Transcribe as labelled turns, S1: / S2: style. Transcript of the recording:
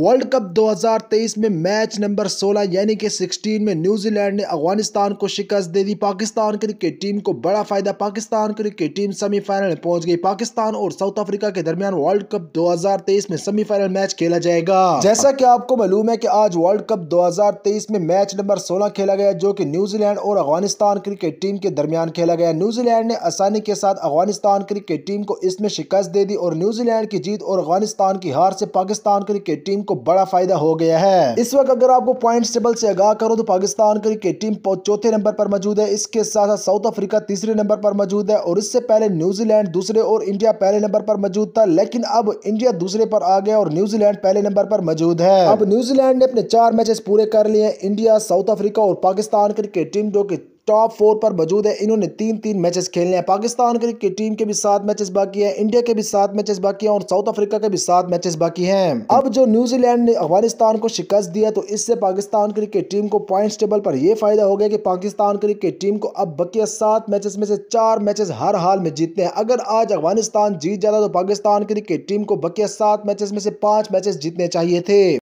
S1: world cup 2023 में match number 16 यानी कि 16 में न्यूजीलैंड ने अफगानिस्तान को शिकस्त दे दी पाकिस्तान क्रिकेट टीम को बड़ा फायदा पाकिस्तान क्रिकेट टीम सेमीफाइनल में पहुंच गई पाकिस्तान और साउथ अफ्रीका के दरमियान वर्ल्ड कप 2023 में सेमीफाइनल मैच खेला जाएगा जैसा कि आपको मालूम है कि आज वर्ल्ड कप दो में मैच नंबर सोलह खेला गया जो की न्यूजीलैंड और अफगानिस्तान क्रिकेट टीम के दरमियान खेला गया न्यूजीलैंड ने आसानी के साथ अफगानिस्तान क्रिकेट टीम को इसमें शिकस्त दे दी और न्यूजीलैंड की जीत और अफगानिस्तान की हार से पाकिस्तान क्रिकेट टीम को बड़ा फायदा हो गया है इस वक्त अगर आपको पॉइंट टेबल से आगाह करो तो पाकिस्तान क्रिकेट टीम चौथे नंबर पर मौजूद है इसके साथ साथ साउथ अफ्रीका तीसरे नंबर पर मौजूद है और इससे पहले न्यूजीलैंड दूसरे और इंडिया पहले नंबर पर मौजूद था लेकिन अब इंडिया दूसरे पर आ गया और न्यूजीलैंड पहले नंबर पर मौजूद है अब न्यूजीलैंड ने अपने चार मैचेस पूरे कर लिए इंडिया साउथ अफ्रीका और पाकिस्तान क्रिकेट टीम जो कि टॉप फोर पर मौजूद है इन्होंने तीन तीन मैचेस खेलने हैं पाकिस्तान क्रिकेट टीम के भी सात मैचेस बाकी है इंडिया के भी सात मैचेस बाकी हैं और साउथ अफ्रीका के भी सात मैचेस बाकी हैं अब जो न्यूजीलैंड ने अफगानिस्तान को शिकस्त दिया तो इससे पाकिस्तान क्रिकेट टीम को पॉइंट टेबल पर यह फायदा हो गया कि पाकिस्तान क्रिकेट टीम को अब बकिया सात मैचेस में से चार मैचेस हर हाल में जीतने हैं अगर आज अफगानिस्तान जीत जाता तो पाकिस्तान क्रिकेट टीम को बकिया सात मैचेस में से पांच मैचेस जीतने चाहिए थे